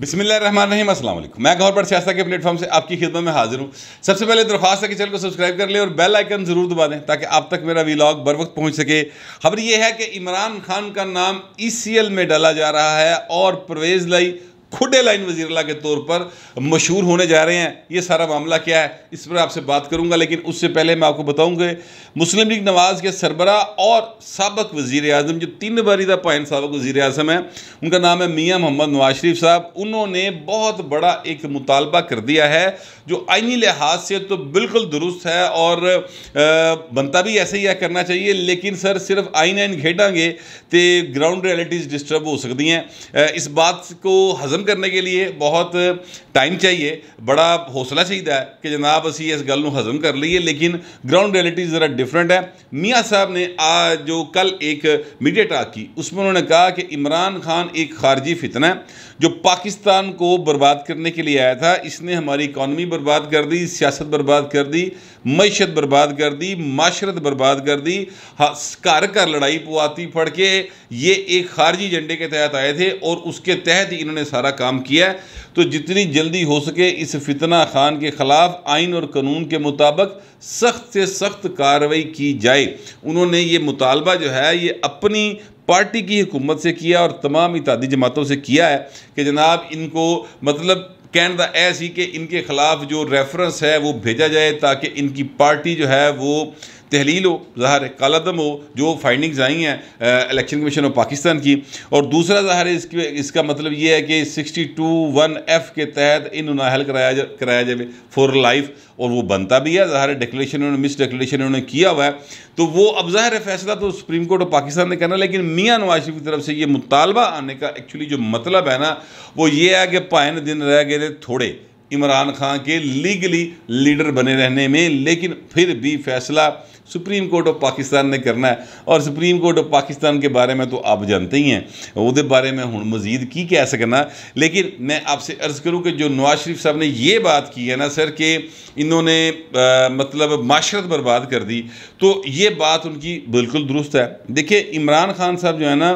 बिसमीम असल मैं गौर पर सियासत के प्लेटफॉर्म से आपकी खिदमत में हाजिर हूँ सबसे पहले तो दरख्वास्त है कि चैनल को सब्सक्राइब कर लें और बेल आइकन ज़रूर दबा दें ताकि आप तक मेरा वीलॉग बर वक्त पहुँच सके खबर यह है कि इमरान खान का नाम ई e में डाला जा रहा है और परवेज़ लाई खुडे लाइन वजीर के तौर पर मशहूर होने जा रहे हैं ये सारा मामला क्या है इस पर आपसे बात करूंगा लेकिन उससे पहले मैं आपको बताऊंगा मुस्लिम लीग नवाज़ के सरबरा और सबक वजीर अजम जो तीन बारी था पाइन सबक वजीर अजम है उनका नाम है मियाँ मोहम्मद नवाज शरीफ साहब उन्होंने बहुत बड़ा एक मुतालबा कर दिया है जो आइनी लिहाज से तो बिल्कुल दुरुस्त है और बनता भी ऐसे ही करना चाहिए लेकिन सर सिर्फ आइन आइन खेडा तो ग्राउंड रियलिटीज़ डिस्टर्ब हो सकती हैं इस बात को हज़म करने के लिए बहुत टाइम चाहिए बड़ा हौसला चाहिए कि जनाब ਅਸੀਂ इस गल हजम कर ਕਰ लेकिन ग्राउंड रियलिटी ज़रा डिफरेंट है मियाँ साहब ने आज जो कल एक मीडिया टाक की उसमें उन्होंने कहा कि इमरान खान एक खारजी फितना है जो पाकिस्तान को बर्बाद करने के लिए आया था इसने हमारी इकानमी बर्बाद कर दी सियासत बर्बाद कर दी मीशत बर्बाद कर दी माशरत बर्बाद कर दी हाँ, घर घर लड़ाई पुआती फड़ के ये एक खारजी एजेंडे के तहत आए थे और उसके तहत ही इन्होंने सारा सारा काम किया है तो जितनी जल्दी हो सके इस फितना खान के ख़िलाफ़ आइन और कानून के मुताबिक सख्त से सख्त कार्रवाई की जाए उन्होंने ये मुतालबा जो है ये अपनी पार्टी की हुकूमत से किया और तमाम इतादी जमातों से किया है कि जनाब इनको मतलब कहना का ऐसी कि इनके ख़िलाफ़ जो रेफरेंस है वो भेजा जाए ताकि इनकी पार्टी जो है वो तहलील हो काला दम हो जो फाइंडिंग्स आई हैं इलेक्शन कमीशन ऑफ पाकिस्तान की और दूसरा है इसकी इसका मतलब ये है कि सिक्सटी टू वन एफ़ के तहत इन हल कराया जा कराया जाए फॉर लाइफ और वो बनता भी है ज़ाहिर डिक्लेशन उन्होंने मिस डिक्लेशन उन्होंने किया हुआ है तो वो अब ज़ाहिर है फैसला तो सुप्रीम कोर्ट ऑफ पाकिस्तान ने करना लेकिन मियाँ नवाज शरीफ की तरफ से ये मुतालबा आने का एक्चुअली जो मतलब है ना वो ये है कि पाए दिन रह गए थे थोड़े इमरान खान के लीगली लीडर बने रहने में लेकिन फिर भी फैसला सुप्रीम कोर्ट ऑफ पाकिस्तान ने करना है और सुप्रीम कोर्ट ऑफ पाकिस्तान के बारे में तो आप जानते ही हैं वो बारे में हूँ मजीद की कह सकना लेकिन मैं आपसे अर्ज़ करूँ कि जो नवाज शरीफ साहब ने ये बात की है ना सर कि इन्होंने आ, मतलब माशरत बर्बाद कर दी तो ये बात उनकी बिल्कुल दुरुस्त है देखिए इमरान खान साहब जो है ना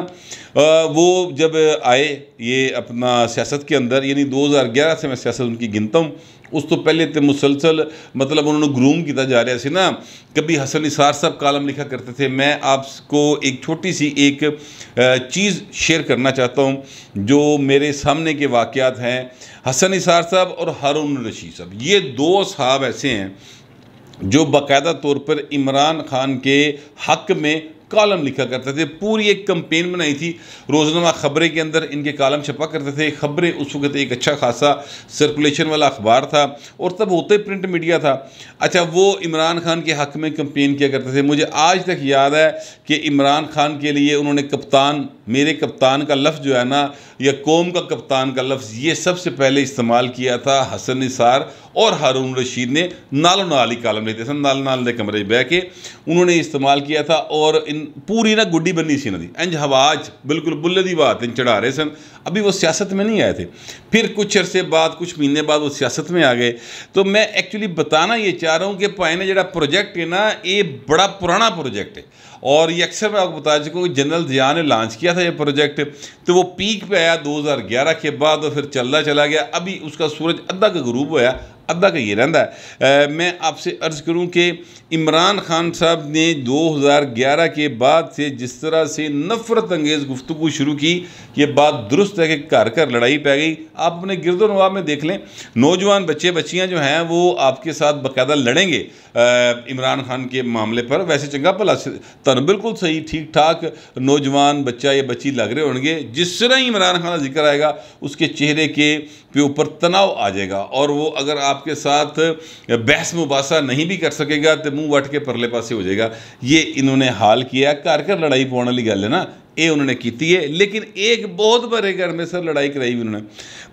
वो जब आए ये अपना सियासत के अंदर यानी 2011 से मैं सियासत उनकी गिनता हूँ उस तो पहले तो मुसलसल मतलब उन्होंने ग्रूम किया जा रहा है ना कभी हसन निसार साहब कालम लिखा करते थे मैं आपको एक छोटी सी एक चीज़ शेयर करना चाहता हूँ जो मेरे सामने के वाक़ात हैं हसन निसार साहब और हारून रशीद साहब ये दो साहब ऐसे हैं जो बाकायदा तौर पर इमरान खान के हक में कॉलम लिखा करते थे पूरी एक कंपेन बनाई थी रोज़नामा ख़बरें के अंदर इनके कॉलम छपा करते थे ख़बरें उस वक्त एक अच्छा खासा सर्कुलेशन वाला अखबार था और तब होते प्रिंट मीडिया था अच्छा वो इमरान खान के हक़ में कंपेन किया करते थे मुझे आज तक याद है कि इमरान खान के लिए उन्होंने कप्तान मेरे कप्तान का लफ्ज़ जो है ना या कौम का कप्तान का लफ्ज़ ये सबसे पहले इस्तेमाल किया था हसन निसार ਔਰ ਹਰੂਨ ਰਸ਼ੀਦ ਨੇ ਨਾਲ ਨਾਲ ਹੀ कालम ਲਿਖਦੇ ਸਨ ਨਾਲ ਨਾਲ ਦੇ ਕਮਰੇ 'ਚ ਬਹਿ ਕੇ ਉਹਨਾਂ ਨੇ ਇਸਤੇਮਾਲ ਕੀਤਾ ਥਾ ਔਰ ਪੂਰੀ ਨਾ ਗੁੱਡੀ ਬੰਨੀ ਸੀ ਇਹਨਾਂ ਦੀ ਇੰਜ ਹਵਾ 'ਚ ਬਿਲਕੁਲ ਬੁੱਲੇ ਦੀ ਬਾਤ ਇਨ ਚੜਾ ਰਹੇ ਸਨ अभी वो सियासत में नहीं आए थे फिर कुछ अरसे बाद कुछ महीने बाद वो सियासत में आ गए तो मैं एक्चुअली बताना ये चाह रहा हूँ कि ने जोड़ा प्रोजेक्ट है ना ये बड़ा पुराना प्रोजेक्ट है और ये अक्सर मैं आपको बता चुका हूँ जनरल जिया ने लॉन्च किया था ये प्रोजेक्ट तो वो पीक पे आया 2011 के बाद और फिर चलता चला गया अभी उसका सूरज अद्धा का गरूब होया अद्धा का ये रहता है आ, मैं आपसे अर्ज़ करूँ कि इमरान खान साहब ने 2011 के बाद से जिस तरह से नफ़रत अंगेज़ गुफ्तु शुरू की ये बात दुरुस्त दुरुस्त है कि घर घर लड़ाई पै गई आप अपने गिरदो नवाब में देख लें नौजवान बच्चे बच्चियाँ जो हैं वो आपके साथ बाकायदा लड़ेंगे इमरान खान के मामले पर वैसे चंगा भला तन बिल्कुल सही ठीक ठाक नौजवान बच्चा या बच्ची लग रहे होंगे जिस तरह ही इमरान खान का जिक्र आएगा उसके चेहरे के पे ऊपर तनाव आ जाएगा और वो अगर आपके साथ बहस मुबासा नहीं भी कर सकेगा तो मुंह वट के परले पासे हो जाएगा ये इन्होंने हाल किया घर घर लड़ाई पाने वाली गल है ना ये उन्होंने की है लेकिन एक बहुत बड़े घर में सर लड़ाई कराई हुई उन्होंने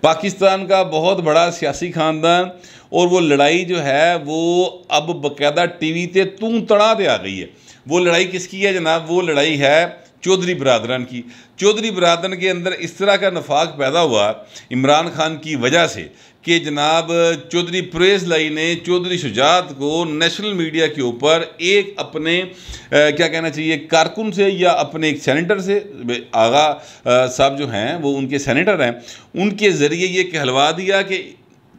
पाकिस्तान का बहुत बड़ा सियासी खानदान और वो लड़ाई जो है वो अब बकायदा टीवी ते तू तड़ा दे आ गई है वो लड़ाई किसकी है जनाब वो लड़ाई है चौधरी बरदरान की चौधरी बरदरान के अंदर इस तरह का नफाक पैदा हुआ इमरान खान की वजह से कि जनाब चौधरी लाई ने चौधरी शुजात को नेशनल मीडिया के ऊपर एक अपने आ, क्या कहना चाहिए कारकुन से या अपने एक सेनेटर से आगा साहब जो हैं वो उनके सेनेटर हैं उनके ज़रिए ये कहलवा दिया कि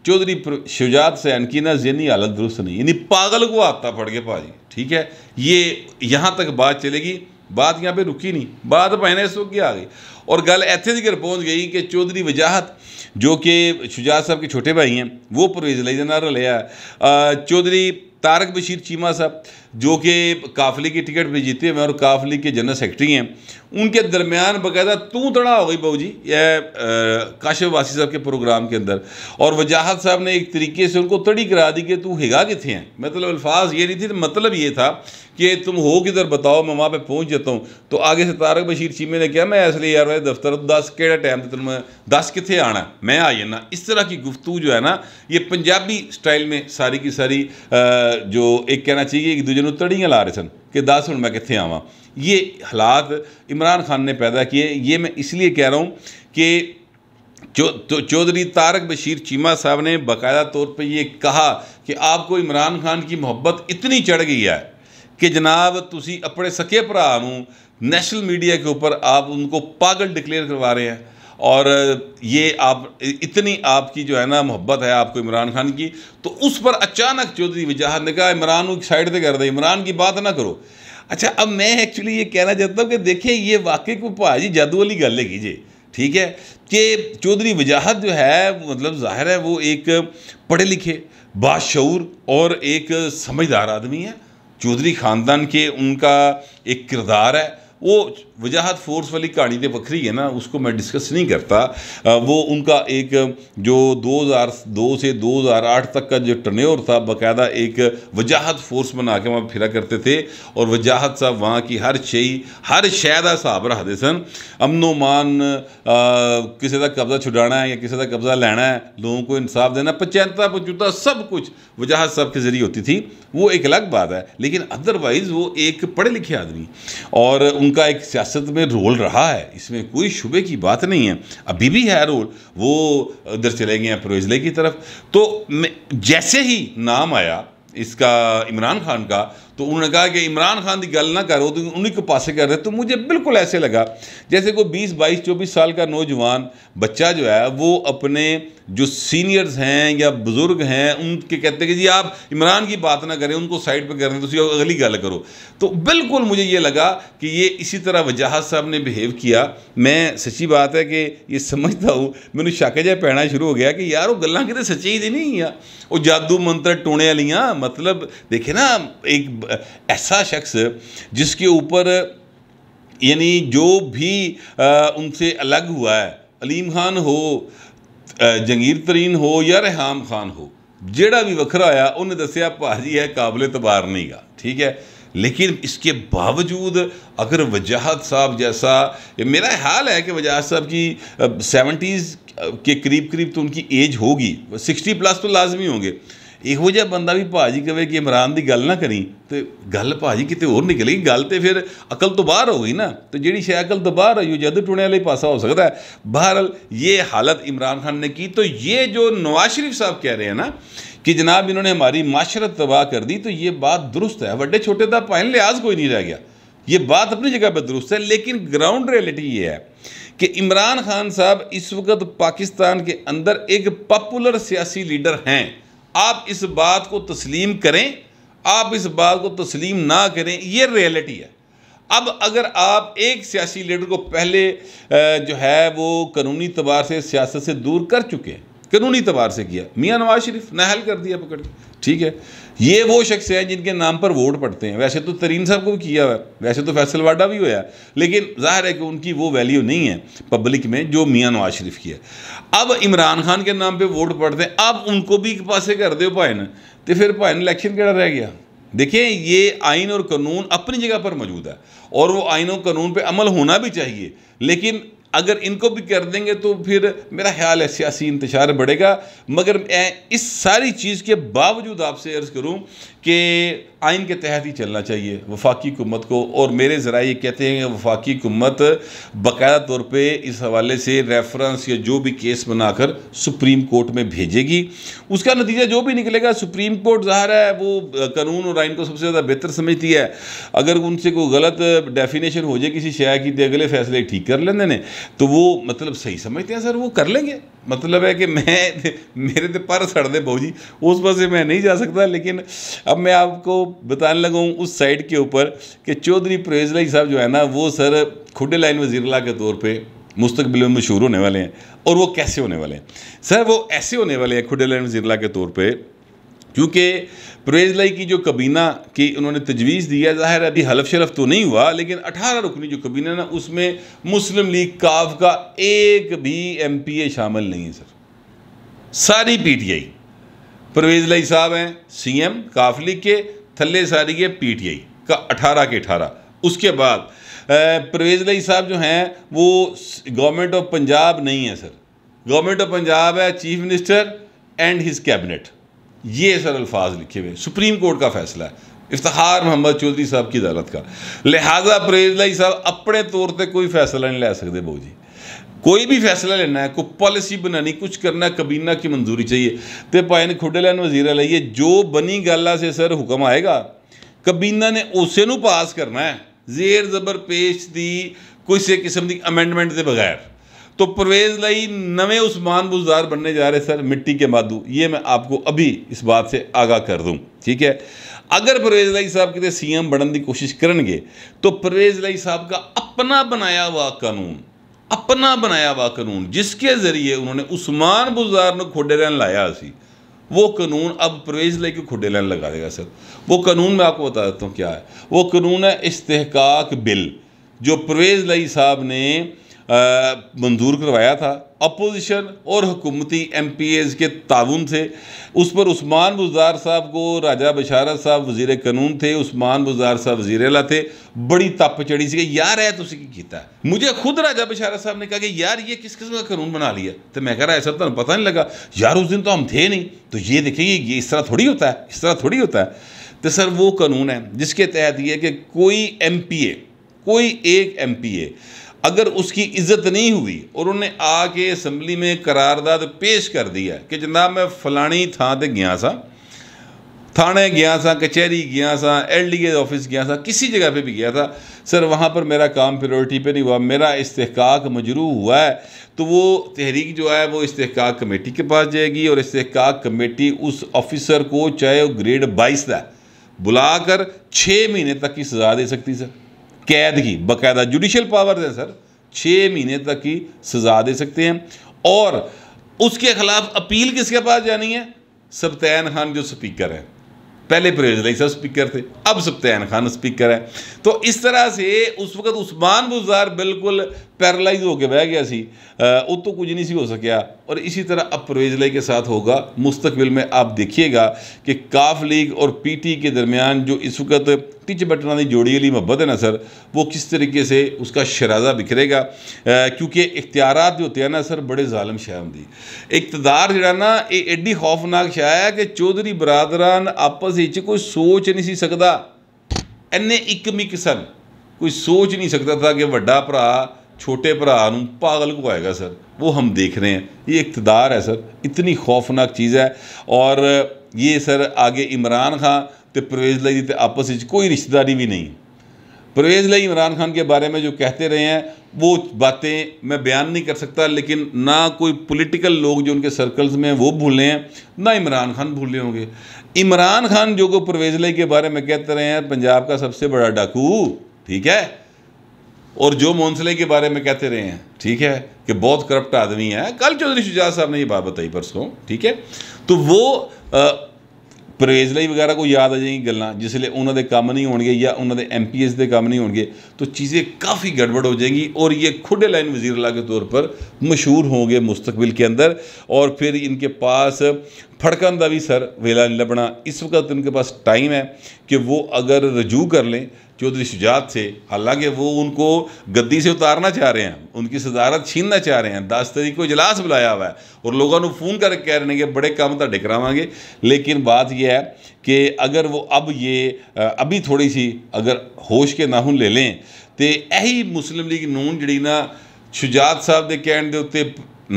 चौधरी शुजात से अनकीना ना जहनी हालत दुरुस्त नहीं यानी पागल को आता पड़ गया भाजी ठीक है ये यहाँ तक बात चलेगी बात यहाँ पे रुकी नहीं बात पहने इस वक्त आ गई और गल इतने तक पहुँच गई कि चौधरी वजाहत जो कि शुजात साहब के छोटे भाई हैं वो परवेज लाई रलिया चौधरी तारक बशीर चीमा साहब जो कि काफले की टिकट पर जीते हुए और काफले के जनरल सेक्रेटरी हैं उनके दरमियान बाकायदा तू तड़ा हो गई बहू जी यह काशिफ वासी साहब के प्रोग्राम के अंदर और वजाहत साहब ने एक तरीके से उनको तड़ी करा दी कि तू हिगा कितने हैं मतलब अल्फाज ये नहीं थी तो मतलब ये था कि तुम हो किधर बताओ मैं वहाँ पर पहुँच जाता हूँ तो आगे से तारक बशीर चीमे ने कहा मैं इसलिए यार वाले दफ्तर तो दस के टाइम तुम दस कितने आना मैं आ जाना इस तरह की गुफ्तु जो है ना ये पंजाबी स्टाइल में सारी की सारी आ, जो एक कहना चाहिए एक दूजे को तड़ियाँ ला रहे सन कि दस हूँ मैं कितने आवं ये हालात इमरान खान ने पैदा किए ये मैं इसलिए कह रहा हूँ कि चो तो चौधरी तारक बशीर चीमा साहब ने बाकायदा तौर पर यह कहा कि आपको इमरान खान की मोहब्बत इतनी चढ़ गई है कि जनाब तुम अपने सके भरा नैशनल मीडिया के ऊपर आप उनको पागल डिक्लेयर करवा रहे हैं और ये आप इतनी आपकी जो है ना मोहब्बत है आपको इमरान खान की तो उस पर अचानक चौधरी वजाहत ने कहा इमरान साइड से कर दे इमरान की बात ना करो अच्छा अब मैं एक्चुअली ये कहना चाहता हूँ कि देखिए ये वाकई को भाजी जादू वाली गल है कीजिए ठीक है कि चौधरी वजाहत जो है मतलब जाहिर है वो एक पढ़े लिखे बाशूर और एक समझदार आदमी है चौधरी ख़ानदान के उनका एक किरदार है वो वजाहत फोर्स वाली कहानी तो वक्री है ना उसको मैं डिस्कस नहीं करता वो उनका एक जो 2002 से 2008 तक का जो टनेर था बाकायदा एक वजाहत फोर्स बना के वहाँ फिरा करते थे और वजाहत साहब वहाँ की हर शही हर रखते साहब अमनो मान किसी का कब्ज़ा छुड़ाना है या किसी का कब्ज़ा लेना है लोगों को इंसाफ देना पंचायता पंचूता सब कुछ वजाहत साहब के ज़रिए होती थी वो एक अलग बात है लेकिन अदरवाइज़ वो एक पढ़े लिखे आदमी और उन उनका एक सियासत में रोल रहा है इसमें कोई शुबे की बात नहीं है अभी भी है रोल वो उधर चले गए हैं प्रोजले की तरफ तो जैसे ही नाम आया इसका इमरान खान का तो उन्होंने कहा कि इमरान खान की गल ना करो तो उन्हीं को पास कर रहे तो मुझे बिल्कुल ऐसे लगा जैसे कोई बीस बाईस चौबीस साल का नौजवान बच्चा जो है वो अपने जो सीनियर्स हैं या बुज़ुर्ग हैं उनके कहते हैं कि जी आप इमरान की बात ना करें उनको साइड पर कर तो अगली गल करो तो बिल्कुल मुझे ये लगा कि ये इसी तरह वजाहत साहब ने बिहेव किया मैं सच्ची बात है कि ये समझता हूँ मैंने शक जहा पैना शुरू हो गया कि यार वो गल् कि सच्ची ही नहीं है वो जादू मंत्र टोने वाली मतलब देखे ना एक ऐसा शख्स जिसके ऊपर यानी जो भी उनसे अलग हुआ है अलीम खान हो जंगीर तरीन हो या रेहाम खान हो भी वखरा आया उन्हें दसिया भाजी है काबिल तबार नहीं गा ठीक है लेकिन इसके बावजूद अगर वजाहत साहब जैसा मेरा हाल है कि वजाहत साहब की सेवेंटीज़ के करीब करीब तो उनकी एज होगी सिक्सटी प्लस तो लाजमी होंगे योजा ਜਿਹਾ भी भाजी कहे कि इमरान की गल ना करी तो गल भाजी कितने होर निकलेगी गल तो फिर अकल तो बहर हो गई ना तो जी शायद अकल तो बहर आई ਹੈ जद ਜਦ वाले पासा हो सकता है बहरहाल ये हालत इमरान खान ने की तो ये जो नवाज शरीफ साहब कह रहे हैं ना कि जनाब इन्होंने हमारी माशरत तबाह कर दी तो ये बात दुरुस्त है व्डे छोटे का पाइन लिहाज कोई नहीं रह गया ये बात अपनी जगह पर दुरुस्त है लेकिन ग्राउंड रियलिटी ये है कि इमरान खान साहब इस वक्त पाकिस्तान के अंदर एक पॉपुलर सियासी लीडर हैं आप इस बात को तस्लीम करें आप इस बात को तस्लीम ना करें ये रियलिटी है अब अगर आप एक सियासी लीडर को पहले जो है वो कानूनी तबार से सियासत से दूर कर चुके हैं कानूनी तबार से किया मियाँ नवाज शरीफ नहल कर दिया पकड़ के ठीक है ये वो शख्स है जिनके नाम पर वोट पड़ते हैं वैसे तो तरीन साहब को भी किया हुआ है वैसे तो फैसल वाडा भी हुआ है लेकिन जाहिर है कि उनकी वो वैल्यू नहीं है पब्लिक में जो मियाँ नवाज शरीफ की है अब इमरान खान के नाम पर वोट पड़ते हैं अब उनको भी एक पासे कर दो भाइन तो फिर ने इलेक्शन केड़ा रह गया देखिए ये आइन और कानून अपनी जगह पर मौजूद है और वो आइन और कानून पर अमल होना भी चाहिए लेकिन अगर इनको भी कर देंगे तो फिर मेरा ख्याल है सियासी इंतजार बढ़ेगा मगर मैं इस सारी चीज़ के बावजूद आपसे अर्ज़ करूँ कि आइन के तहत ही चलना चाहिए वफाकी हुकूमत को और मेरे ज़रा ये कहते हैं कि वफाकी हुकूमत बाकायदा तौर पर इस हवाले से रेफरेंस या जो भी केस बनाकर सुप्रीम कोर्ट में भेजेगी उसका नतीजा जो भी निकलेगा सुप्रीम कोर्ट ज़ाहिर है वो कानून और आइन को सबसे ज़्यादा बेहतर समझती है अगर उनसे कोई गलत डेफिनेशन हो जाए किसी शेयर की तो अगले फैसले ठीक कर लेंगे ने तो वो मतलब सही समझते हैं सर वो कर लेंगे मतलब है कि मैं मेरे तो पर सड़ दे बहू जी उस बस से मैं नहीं जा सकता लेकिन अब मैं आपको बताने लगा हूँ उस साइड के ऊपर कि चौधरी प्रेजलाई साहब जो है ना वो सर खुडे लाइन वजीरला के तौर पर मुस्तबिल में मशहूर होने वाले हैं और वो कैसे होने वाले हैं सर वो ऐसे होने वाले हैं खुडे लाइन वजीरला के तौर पर क्योंकि प्रेजलाई की जो कबीना की उन्होंने तजवीज़ दी है ज़ाहिर अभी हलफ शलफ तो नहीं हुआ लेकिन अठारह रुकनी जो कबीना ना उसमें मुस्लिम लीग काफ का एक भी एम पी ए शामिल नहीं है सर सारी P T I Parvez Elahi साहब हैं सी एम काफ लीग के थल्ले सारी पी टी आई का अठारह के अठारह उसके बाद परवेज़ साहब जो हैं वो गवर्नमेंट ऑफ पंजाब नहीं है सर गवर्नमेंट ऑफ पंजाब है chief minister and his cabinet ये सर अल्फाज लिखे हुए सुप्रीम कोर्ट का फैसला है इफ्तार मोहम्मद चौधरी साहब की अदालत का लिहाजा परवेज साहब अपने तौर पर कोई फैसला नहीं लै सकते बहू जी कोई भी फैसला लेना है कोई पॉलिसी बनानी कुछ करना कबीना की मंजूरी चाहिए तो ने खुडे लैन वजीरा लाइए जो बनी गल से सर हुक्म आएगा ਕਬੀਨਾ ने उस ਨੂੰ ਪਾਸ ਕਰਨਾ ਹੈ ਜ਼ੇਰ ਜ਼ਬਰ ਪੇਸ਼ ਦੀ ਕਿਸੇ ਕਿਸਮ ਦੀ ਅਮੈਂਡਮੈਂਟ ਦੇ तो परवेज लाई नवे उस्मान बुजदार बनने जा रहे सर मिट्टी के मादू ये मैं आपको अभी इस बात से आगाह कर दूँ ठीक है अगर परवेज लाई साहब कितने सी बनने की कोशिश करेंगे तो परवेज लाई साहब का अपना बनाया हुआ कानून अपना बनाया हुआ कानून जिसके जरिए उन्होंने उस्मान बुजार ने खोडे लैन लाया सी वो कानून अब प्रवेश लेके खोडे लैन लगा देगा सर वो कानून मैं आपको बता देता हूँ क्या है वो कानून है इस्तेकाक बिल जो प्रवेश लई साहब ने मंजूर करवाया था अपोजिशन और हुकूमती एम पी एज़ के ताउन थे उस पर उस्मान बुजार साहब को राजा बशारत साहब वजीर कानून थे उस्मान बुजार साहब वजीर अला थे बड़ी तप चढ़ी सी यार है तो की किया मुझे खुद राजा बशारत साहब ने कहा कि यार ये किस किस्म का कानून बना लिया तो मैं कह रहा ऐसा तो पता नहीं लगा यार उस दिन तो हम थे नहीं तो ये देखेंगे ये इस तरह थोड़ी होता है इस तरह थोड़ी होता है तो सर वो कानून है जिसके तहत ये कि कोई एम पी ए कोई एक एम पी ए अगर उसकी इज़्ज़त नहीं हुई और उन्हें आके असम्बली में करारदाद पेश कर दिया कि जनाब मैं फलानी थान पर गया सा थाने गया सा कचहरी गया सा एल डी ए ऑफिस गया सा किसी जगह पे भी गया था सर वहाँ पर मेरा काम प्रायोरिटी पे नहीं हुआ मेरा इस्तेकाक मजरू हुआ है तो वो तहरीक जो है वो इस्तेकाक कमेटी के पास जाएगी और इस्तेकाक कमेटी उस ऑफिसर को चाहे वो ग्रेड बाईस का बुला कर छः महीने तक की सज़ा दे सकती सर कैद की बाकायदा जुडिशल पावर है सर छः महीने तक की सज़ा दे सकते हैं और उसके खिलाफ अपील किसके पास जानी है सप्तैन खान जो स्पीकर हैं पहले परहेज अली साहब स्पीकर थे अब सप्तैन खान स्पीकर है तो इस तरह से उस वक्त उस्मान गुजार बिल्कुल पैरलाइज होकर बह गया सी वो तो कुछ नहीं सी हो सकया और इसी तरह अब प्रवेजलाई के साथ होगा मुस्तबिल में आप देखिएगा कि काफ लीग और पीटी के दरमियान जो इस वक्त ਚ ਬਟਨਾਂ ਦੀ ਜੋੜੀ ਲਈ ਮੁਹੱਬਤ ਹੈ ਨਾ ਸਰ ਉਹ ਕਿਸ ਤਰੀਕੇ ਸੇ ਉਸਕਾ ਸ਼ਰਾਜ਼ਾ ਬਿਖਰੇਗਾ ਕਿਉਂਕਿ ਇਖਤਿਆਰਾਤ ਦੇ ਹੁੰਦੇ ਆ ਨਾ ਸਰ ਬੜੇ ਜ਼ਾਲਮ ਸ਼ਾਇ ਹੁੰਦੀ ਇਕਤਦਾਰ ਜਿਹੜਾ ਨਾ ਇਹ ਐਡੀ ਖੌਫਨਾਕ ਸ਼ਾਇ ਹੈ ਕਿ ਚੌਧਰੀ ਬਰਾਦਰਾਂ ਆਪਸ ਵਿੱਚ ਕੋਈ ਸੋਚ ਨਹੀਂ ਸੀ ਸਕਦਾ ਐਨੇ ਇੱਕ ਮਿਕਸਨ ਕੋਈ ਸੋਚ ਨਹੀਂ ਸਕਦਾ ਤਾਂ ਕਿ ਵੱਡਾ ਭਰਾ ਛੋਟੇ ਭਰਾ ਨੂੰ ਪਾਗਲ ਕੁਆਏਗਾ ਸਰ ਉਹ ਹਮ ਦੇਖ ਰਹੇ ਹਾਂ ਇਹ ਇਕਤਦਾਰ ਹੈ ਸਰ ਇਤਨੀ ਖੌਫਨਾਕ ਚੀਜ਼ ਹੈ ਔਰ ये सर आगे इमरान खान तो परवेज ਲਈ आपस कोई रिश्तेदारी भी नहीं परवेज लाई इमरान खान के बारे में जो कहते रहे हैं वो बातें मैं बयान नहीं कर सकता लेकिन ना कोई पॉलिटिकल लोग जो उनके सर्कल्स में हैं वो भूले हैं ना इमरान खान भूले होंगे इमरान खान जो को परवेजलई के बारे में कहते रहे हैं पंजाब का सबसे बड़ा डाकू ठीक है और जो मोन्सले के बारे में कहते रहे हैं ठीक है कि बहुत करप्ट आदमी है कल चौधरी शुजात साहब ने ये बात बताई परसों ठीक है तो वो ਪ੍ਰੇਜ਼ਲਾਈ ਵਗੈਰਾ ਕੋਈ ਯਾਦ ਆ ਜਾਏਗੀ ਗੱਲਾਂ ਜਿਸ ਲਈ ਉਹਨਾਂ ਦੇ ਕੰਮ ਨਹੀਂ ਹੋਣਗੇ ਜਾਂ ਉਹਨਾਂ ਦੇ ਐਮਪੀਐਸ नहीं हो तो चीज़ें काफ़ी गड़बड़ हो जाएंगी और ये खुडे लाइन वजीर अला के तौर पर मशहूर होंगे मुस्तबिल के अंदर और फिर इनके पास फड़कन का भी सर वेला नहीं लबना इस वक्त इनके पास टाइम है कि वो अगर रजू कर लें चौधरी शुजात थे हालांकि वो उनको गद्दी से उतारना चाह रहे हैं उनकी सदारत छीनना चाह रहे हैं दस तरीक को इजलास बुलाया हुआ है और लोगों को फोन करके कह रहे हैं कि बड़े काम तो करावे लेकिन बात यह है कि अगर वो अब ये अभी थोड़ी सी अगर होश के नाहून ले लें तो यही मुस्लिम लीग नून जी ना शुजात साहब के कहने के उत्ते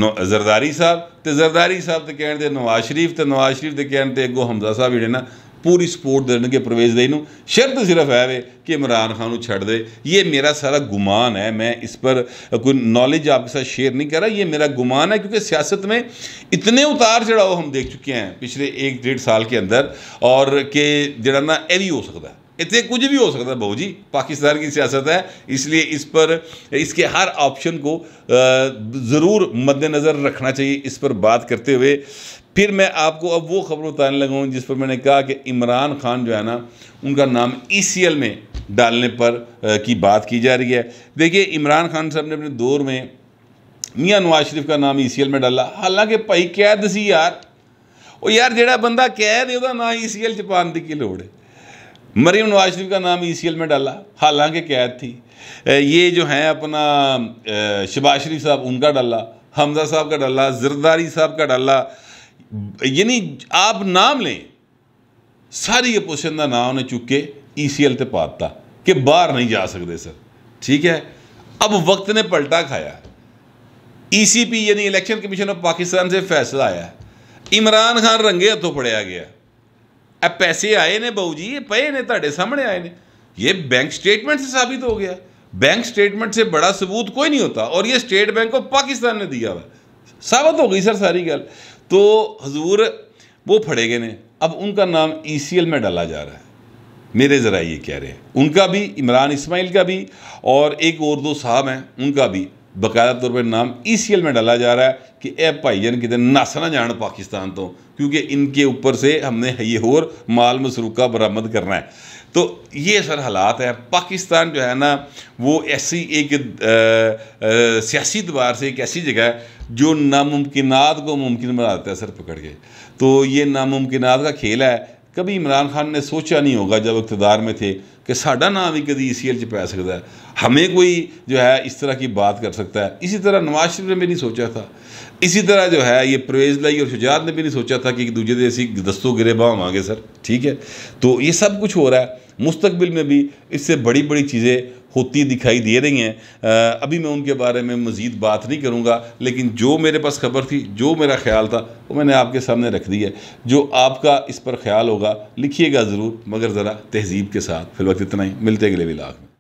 नो जरदारी साहब तो जरदारी साहब ਕਹਿਣ कहते नवाज शरीफ तो नवाज शरीफ के ਕਹਿਣ अगो हमजा साहब ਸਾਹਿਬ ना सपोर्ट देने के प्रवेश ਦੇ शर्त ਸ਼ਰਤ सिर्फ है वे कि इमरान खान छड़ दे ये मेरा सारा गुमान है मैं इस पर कोई नॉलेज आपके साथ शेयर नहीं कर रहा ये मेरा गुमान है क्योंकि सियासत में इतने उतार चढ़ाव हम देख चुके हैं पिछले एक डेढ़ साल के अंदर और कि जरा ना यह भी हो सकता है इतने कुछ भी हो सकता है बहू जी पाकिस्तान की सियासत है इसलिए इस पर इसके हर ऑप्शन को ज़रूर मद्देनज़र रखना चाहिए इस पर बात करते हुए फिर मैं आपको अब वो खबर बताने लगा हूँ जिस पर मैंने कहा कि इमरान खान जो है ना उनका नाम ई सी एल में डालने पर की बात की जा रही है देखिए इमरान खान साहब ने अपने दौर में मियाँ नवाज शरीफ का नाम ई सी एल में डाला हालांकि भाई कैद सी यार ਉਹ यार ਜਿਹੜਾ बंदा कैद है वह ਨਾਂ ई सी एल ਦੀ की लड़ है मरीम नवाज शरीफ का नाम ई सी एल में डाला हालांकि कैद थी ये जो हैं अपना शबाज शरीफ साहब उनका डाला हमजा साहब का डाला जरदारी साहब का डाला आप नाम लें सारी ਸਾਰੀ का नाम उन्हें चुके ई e सी ईसीएल पे पाता कि बाहर नहीं जा सकते सर ठीक है अब वक्त ने पलटा खाया ईसीपी e यानी इलेक्शन कमीशन ऑफ पाकिस्तान से फैसला आया इमरान खान रंगे हथों पड़िया गया ए पैसे आए ने बहू जी ये पे ने ਤੁਹਾਡੇ सामने आए ने ये बैंक स्टेटमेंट से साबित हो गया बैंक स्टेटमेंट से बड़ा सबूत कोई नहीं होता और ये स्टेट बैंक को पाकिस्तान ने दिया हुआ साबित हो गई सर सारी गल तो हजूर वो फड़े गए ने अब उनका नाम ई सी एल में डाला जा रहा है मेरे ज़रा ये कह रहे हैं उनका भी इमरान इसमाइल का भी और एक और दो साहब हैं उनका भी बाकायदा तौर पर नाम ई सी एल में डाला जा रहा है कि ए भाई जान कितने नस ना जान पाकिस्तान तो क्योंकि इनके ऊपर से हमने ये और माल मसरूका बरामद करना है तो ये सर हालात हैं पाकिस्तान जो है ना वो ऐसी एक सियासी दबार से एक ऐसी जगह है जो नामुमकिन को मुमकिन बनाता है सर पकड़ के तो ये नामुमकिन का खेल है कभी इमरान ख़ान ने सोचा नहीं होगा जब इकतदार में थे कि भी कभी ई सी एल च पै सकता है हमें कोई जो है इस तरह की बात कर सकता है इसी तरह नवाज शरीफ ने भी नहीं सोचा था इसी तरह जो है ये परवेज लाई और शुजात ने भी नहीं सोचा था कि एक दूजे देसी दस्तों गिरेबा होंगे सर ठीक है तो ये सब कुछ हो रहा है मुस्तबिल में भी इससे बड़ी बड़ी चीज़ें होती दिखाई दे रही हैं अभी मैं उनके बारे में मज़ीद बात नहीं करूँगा लेकिन जो मेरे पास खबर थी जो मेरा ख्याल था वो मैंने आपके सामने रख दी है जो आपका इस पर ख्याल होगा लिखिएगा ज़रूर मगर ज़रा तहजीब के साथ वक्त इतना ही मिलते अगले विलाग में